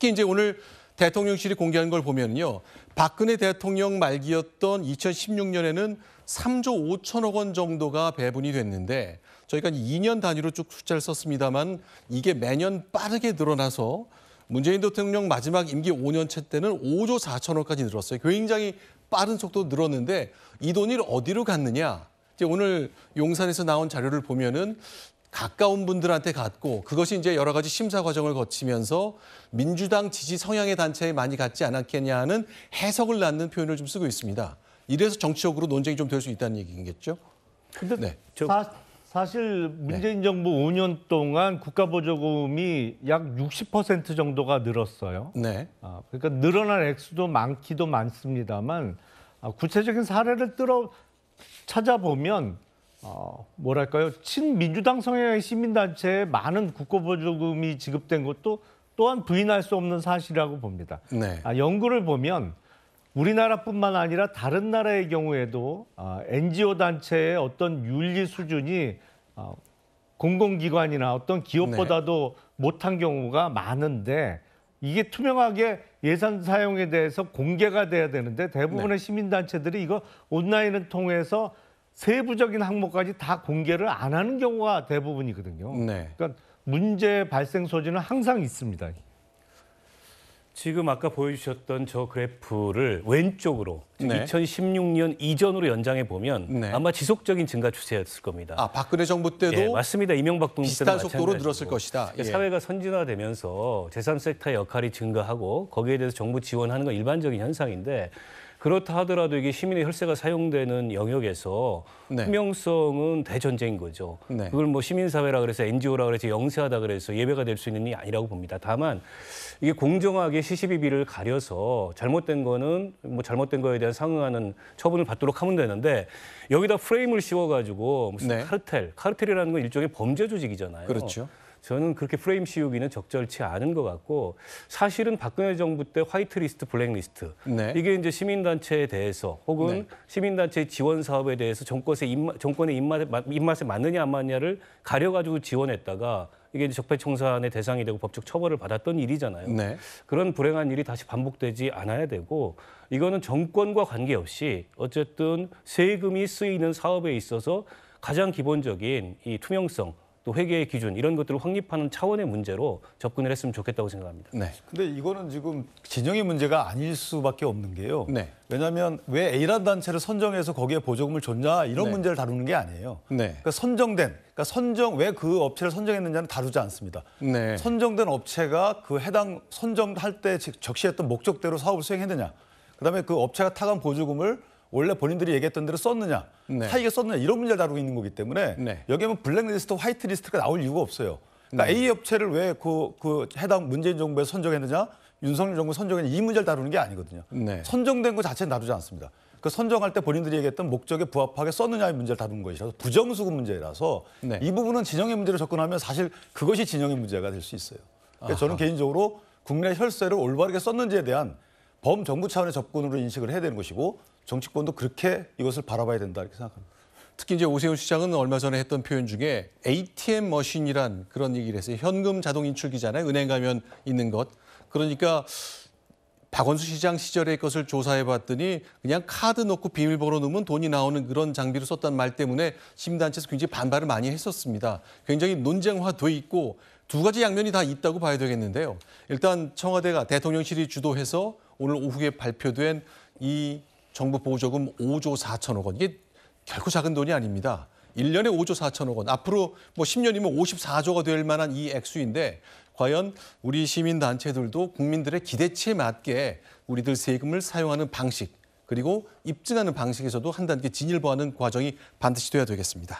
특히 이제 오늘 대통령실이 공개한 걸 보면요. 박근혜 대통령 말기였던 2016년에는 3조 5천억 원 정도가 배분이 됐는데 저희가 2년 단위로 쭉 숫자를 썼습니다만 이게 매년 빠르게 늘어나서 문재인 대통령 마지막 임기 5년째 때는 5조 4천억까지 늘었어요. 굉장히 빠른 속도 늘었는데 이 돈이 어디로 갔느냐. 이제 오늘 용산에서 나온 자료를 보면은 가까운 분들한테 갔고 그것이 이제 여러 가지 심사 과정을 거치면서 민주당 지지 성향의 단체에 많이 갔지 않았겠냐 하는 해석을 낳는 표현을 좀 쓰고 있습니다. 이래서 정치적으로 논쟁이 좀 될 수 있다는 얘기겠죠. 근데 네. 저... 사, 사실 문재인 네. 정부 5년 동안 국가보조금이 약 60% 정도가 늘었어요. 네. 아, 그러니까 늘어난 액수도 많기도 많습니다만 아, 구체적인 사례를 들어 찾아보면 어, 뭐랄까요 친민주당 성향의 시민단체에 많은 국고보조금이 지급된 것도 또한 부인할 수 없는 사실이라고 봅니다. 네. 아, 연구를 보면 우리나라뿐만 아니라 다른 나라의 경우에도 아, NGO 단체의 어떤 윤리 수준이 아, 공공기관이나 어떤 기업보다도 네. 못한 경우가 많은데 이게 투명하게 예산 사용에 대해서 공개가 돼야 되는데 대부분의 네. 시민단체들이 이거 온라인을 통해서 세부적인 항목까지 다 공개를 안 하는 경우가 대부분이거든요. 네. 그러니까 문제 발생 소지는 항상 있습니다. 지금 아까 보여주셨던 저 그래프를 왼쪽으로 네. 2016년 이전으로 연장해 보면 네. 아마 지속적인 증가 추세였을 겁니다. 아 박근혜 정부 때도 예, 맞습니다. 이명박 정부 비슷한 때도 속도로 늘었을 것이다. 그러니까 예. 사회가 선진화되면서 제3섹터의 역할이 증가하고 거기에 대해서 정부 지원하는 건 일반적인 현상인데 그렇다 하더라도 이게 시민의 혈세가 사용되는 영역에서 네. 투명성은 대전제인 거죠. 네. 그걸 뭐 시민사회라 그래서 NGO라 그래서 영세하다 그래서 예배가 될 수 있는 일이 아니라고 봅니다. 다만 이게 공정하게 시시비비를 가려서 잘못된 거는 뭐 잘못된 거에 대한 상응하는 처분을 받도록 하면 되는데 여기다 프레임을 씌워가지고 무슨 네. 카르텔, 카르텔이라는 건 일종의 범죄 조직이잖아요. 그렇죠. 저는 그렇게 프레임 씌우기는 적절치 않은 것 같고 사실은 박근혜 정부 때 화이트리스트, 블랙리스트 네. 이게 이제 시민단체에 대해서 혹은 네. 시민단체 지원 사업에 대해서 정권의 입맛, 정권의 입맛에, 입맛에 맞느냐 안맞냐를 가려가지고 지원했다가 이게 이제 적폐청산의 대상이 되고 법적 처벌을 받았던 일이잖아요. 네. 그런 불행한 일이 다시 반복되지 않아야 되고 이거는 정권과 관계없이 어쨌든 세금이 쓰이는 사업에 있어서 가장 기본적인 이 투명성 또 회계의 기준 이런 것들을 확립하는 차원의 문제로 접근을 했으면 좋겠다고 생각합니다. 네. 근데 이거는 지금 진영의 문제가 아닐 수밖에 없는 게요. 네. 왜냐하면 왜 A라는 단체를 선정해서 거기에 보조금을 줬냐 이런 네. 문제를 다루는 게 아니에요. 네. 그러니까 선정된, 그러니까 선정 왜 그 업체를 선정했느냐는 다루지 않습니다. 네. 선정된 업체가 그 해당 선정할 때 적시했던 목적대로 사업을 수행했느냐, 그다음에 그 업체가 타간 보조금을 원래 본인들이 얘기했던 대로 썼느냐, 네. 타이게 썼느냐 이런 문제를 다루고 있는 거기 때문에 네. 여기에는 블랙리스트, 화이트리스트가 나올 이유가 없어요. 그러니까 네. A 업체를 왜그 그 해당 문재인 정부에 선정했느냐, 윤석열 정부 선정했이 문제를 다루는 게 아니거든요. 네. 선정된 것 자체는 다루지 않습니다. 그 선정할 때 본인들이 얘기했던 목적에 부합하게 썼느냐의 문제를 다룬 것이라서 부정수급 문제라서 네. 이 부분은 진영의 문제로 접근하면 사실 그것이 진영의 문제가 될 수 있어요. 그래서 그러니까 아 저는 개인적으로 국민의 혈세를 올바르게 썼는지에 대한 범정부 차원의 접근으로 인식을 해야 되는 것이고 정치권도 그렇게 이것을 바라봐야 된다 이렇게 생각합니다. 특히 이제 오세훈 시장은 얼마 전에 했던 표현 중에 ATM 머신이란 그런 얘기를 했어요. 현금 자동 인출기잖아요. 은행 가면 있는 것. 그러니까 박원수 시장 시절의 것을 조사해 봤더니 그냥 카드 넣고 비밀번호 넣으면 돈이 나오는 그런 장비를 썼단 말 때문에 시민단체에서 굉장히 반발을 많이 했었습니다. 굉장히 논쟁화돼 있고 두 가지 양면이 다 있다고 봐야 되겠는데요. 일단 청와대가 대통령실이 주도해서 오늘 오후에 발표된 이 정부 보조금 5조 4천억 원. 이게 결코 작은 돈이 아닙니다. 1년에 5조 4천억 원. 앞으로 뭐 10년이면 54조가 될 만한 이 액수인데 과연 우리 시민단체들도 국민들의 기대치에 맞게 우리들 세금을 사용하는 방식 그리고 입증하는 방식에서도 한 단계 진일보하는 과정이 반드시 돼야 되겠습니다.